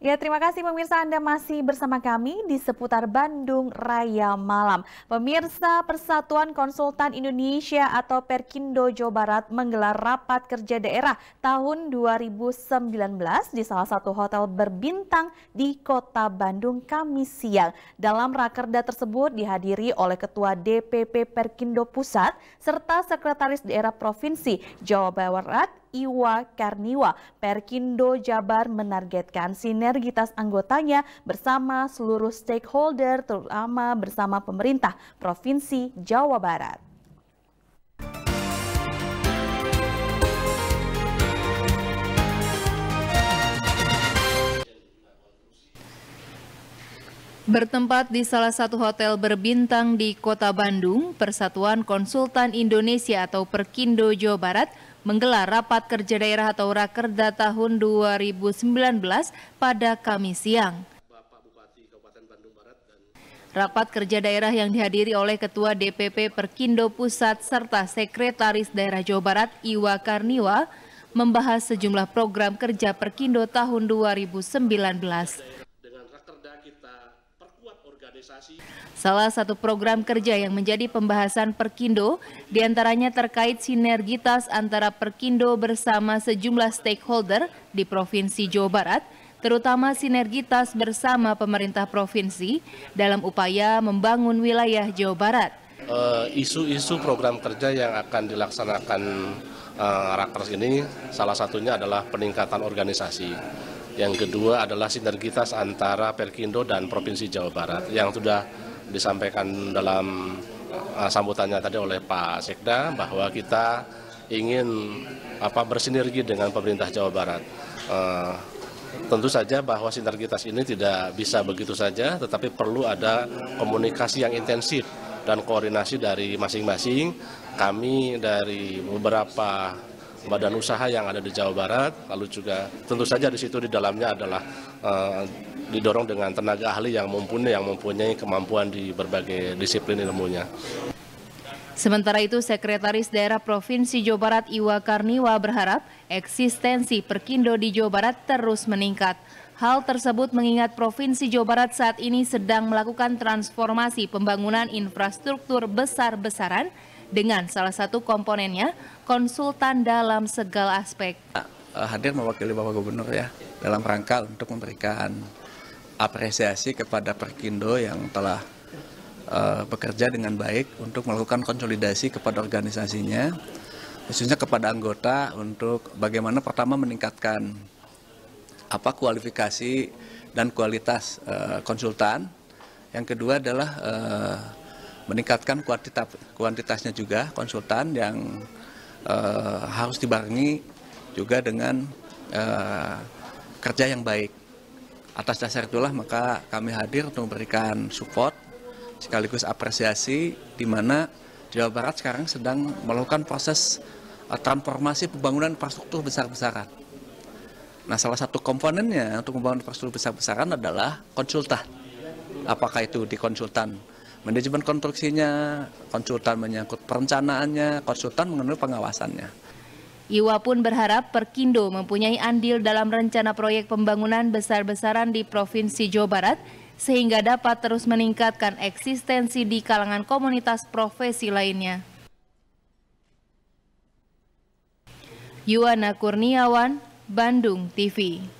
Ya, terima kasih pemirsa Anda masih bersama kami di seputar Bandung Raya Malam. Pemirsa Persatuan Konsultan Indonesia atau Perkindo Jawa Barat menggelar rapat kerja daerah tahun 2019 di salah satu hotel berbintang di Kota Bandung Kamis siang. Dalam rakerda tersebut dihadiri oleh Ketua DPP Perkindo Pusat serta Sekretaris Daerah Provinsi Jawa Barat Iwa Karniwa, Perkindo Jabar menargetkan sinergitas anggotanya bersama seluruh stakeholder terutama bersama pemerintah Provinsi Jawa Barat. Bertempat di salah satu hotel berbintang di kota Bandung, Persatuan Konsultan Indonesia atau Perkindo Jawa Barat menggelar rapat kerja daerah atau Rakerda tahun 2019 pada Kamis siang. Rapat kerja daerah yang dihadiri oleh Ketua DPP Perkindo Pusat serta Sekretaris Daerah Jawa Barat Iwa Karniwa membahas sejumlah program kerja Perkindo tahun 2019. Dengan rakerda kita Salah satu program kerja yang menjadi pembahasan Perkindo diantaranya terkait sinergitas antara Perkindo bersama sejumlah stakeholder di Provinsi Jawa Barat, terutama sinergitas bersama pemerintah provinsi dalam upaya membangun wilayah Jawa Barat. Eh, isu-isu uh, program kerja yang akan dilaksanakan uh, eh, Rakers ini salah satunya adalah peningkatan organisasi yang kedua adalah sinergitas antara Perkindo dan Provinsi Jawa Barat yang sudah disampaikan dalam eh, sambutannya tadi oleh Pak Sekda bahwa kita ingin apa bersinergi dengan pemerintah Jawa Barat. Uh, tentu saja bahwa sinergitas ini tidak bisa begitu saja, tetapi perlu ada komunikasi yang intensif dan koordinasi dari masing-masing. Kami dari beberapa badan usaha yang ada di Jawa Barat, lalu juga tentu saja di situ di dalamnya adalah uh, didorong dengan tenaga ahli yang mumpuni yang mempunyai kemampuan di berbagai disiplin ilmunya. Sementara itu, Sekretaris Daerah Provinsi Jawa Barat Iwa Karniwa berharap eksistensi Perkindo di Jawa Barat terus meningkat. Hal tersebut mengingat Provinsi Jawa Barat saat ini sedang melakukan transformasi pembangunan infrastruktur besar-besaran dengan salah satu komponennya konsultan dalam segala aspek. Ah, eh, hadir mewakili Bapak Gubernur ya dalam rangka untuk memberikan apresiasi kepada Perkindo yang telah uh, bekerja dengan baik untuk melakukan konsolidasi kepada organisasinya khususnya kepada anggota untuk bagaimana pertama meningkatkan apa kualifikasi dan kualitas uh, konsultan yang kedua adalah uh, meningkatkan kuantitas, kuantitasnya juga konsultan yang eh, harus dibarengi juga dengan eh, kerja yang baik. Atas dasar itulah maka kami hadir untuk memberikan support sekaligus apresiasi di mana Jawa Barat sekarang sedang melakukan proses eh, transformasi pembangunan infrastruktur besar-besaran. Nah, salah satu komponennya untuk membangun infrastruktur besar-besaran adalah konsultan. Apakah itu di konsultan manajemen konstruksinya, konsultan menyangkut perencanaannya, konsultan mengenai pengawasannya. Iwa pun berharap Perkindo mempunyai andil dalam rencana proyek pembangunan besar-besaran di Provinsi Jawa Barat sehingga dapat terus meningkatkan eksistensi di kalangan komunitas profesi lainnya. Yuana Kurniawan, Bandung TV